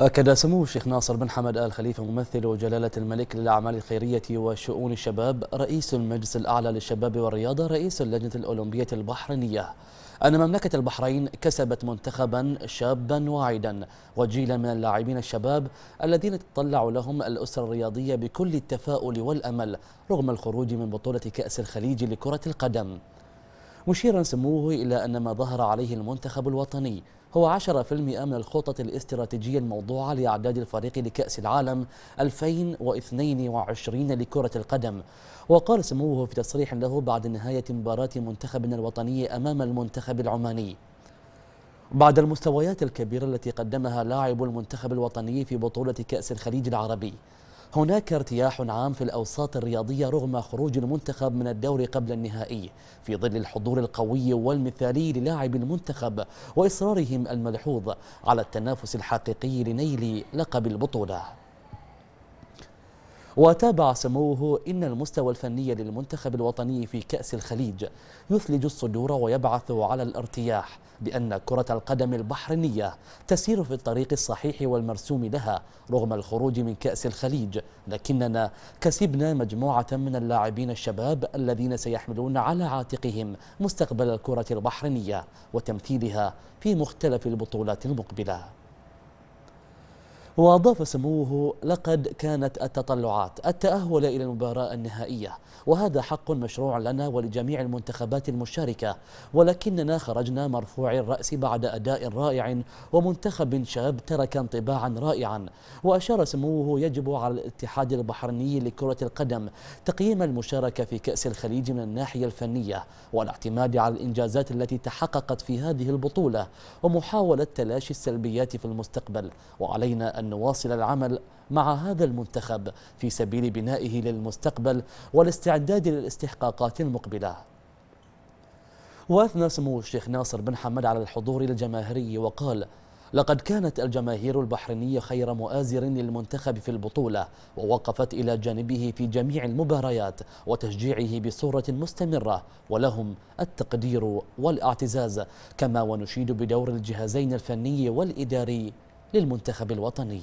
أكد سمو الشيخ ناصر بن حمد آل خليفة ممثل جلالة الملك للأعمال الخيرية وشؤون الشباب رئيس المجلس الأعلى للشباب والرياضة رئيس اللجنة الأولمبية البحرينية أن مملكة البحرين كسبت منتخبا شابا واعدا وجيلا من اللاعبين الشباب الذين تطلع لهم الأسرة الرياضية بكل التفاؤل والأمل رغم الخروج من بطولة كأس الخليج لكرة القدم مشيرا سموه إلى أن ما ظهر عليه المنتخب الوطني هو 10% من الخطط الاستراتيجية الموضوعة لإعداد الفريق لكأس العالم 2022 لكرة القدم وقال سموه في تصريح له بعد نهاية مباراة منتخبنا الوطني أمام المنتخب العماني بعد المستويات الكبيرة التي قدمها لاعب المنتخب الوطني في بطولة كأس الخليج العربي هناك ارتياح عام في الأوساط الرياضية رغم خروج المنتخب من الدور قبل النهائي في ظل الحضور القوي والمثالي للاعبي المنتخب وإصرارهم الملحوظ على التنافس الحقيقي لنيل لقب البطولة وتابع سموه إن المستوى الفني للمنتخب الوطني في كأس الخليج يثلج الصدور ويبعث على الارتياح بأن كرة القدم البحرينية تسير في الطريق الصحيح والمرسوم لها رغم الخروج من كأس الخليج لكننا كسبنا مجموعة من اللاعبين الشباب الذين سيحملون على عاتقهم مستقبل الكرة البحرينية وتمثيلها في مختلف البطولات المقبله وأضاف سموه لقد كانت التطلعات التأهل إلى المباراة النهائية وهذا حق مشروع لنا ولجميع المنتخبات المشاركة ولكننا خرجنا مرفوع الرأس بعد أداء رائع ومنتخب شاب ترك انطباعا رائعا وأشار سموه يجب على الاتحاد البحريني لكرة القدم تقييم المشاركة في كأس الخليج من الناحية الفنية والاعتماد على الإنجازات التي تحققت في هذه البطولة ومحاولة تلاشي السلبيات في المستقبل وعلينا أن أن نواصل العمل مع هذا المنتخب في سبيل بنائه للمستقبل والاستعداد للاستحقاقات المقبلة وأثنى سمو الشيخ ناصر بن حمد على الحضور الجماهيري وقال لقد كانت الجماهير البحرينية خير مؤازر للمنتخب في البطولة ووقفت إلى جانبه في جميع المباريات وتشجيعه بصورة مستمرة ولهم التقدير والاعتزاز كما ونشيد بدور الجهازين الفني والإداري للمنتخب الوطني